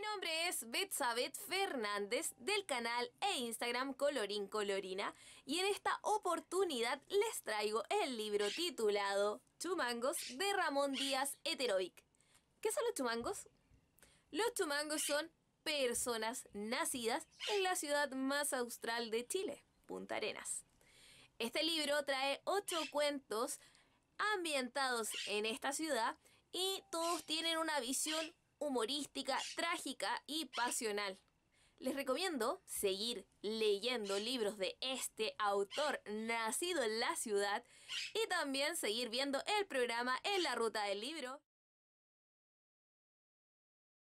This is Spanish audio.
Mi nombre es Betsabet Fernández del canal e Instagram Colorín Colorina y en esta oportunidad les traigo el libro titulado Chumangos de Ramón Díaz Eterovic ¿Qué son los chumangos? Los chumangos son personas nacidas en la ciudad más austral de Chile, Punta Arenas. Este libro trae ocho cuentos ambientados en esta ciudad y todos tienen una visión humorística, trágica y pasional. Les recomiendo seguir leyendo libros de este autor nacido en la ciudad y también seguir viendo el programa En la Ruta del Libro.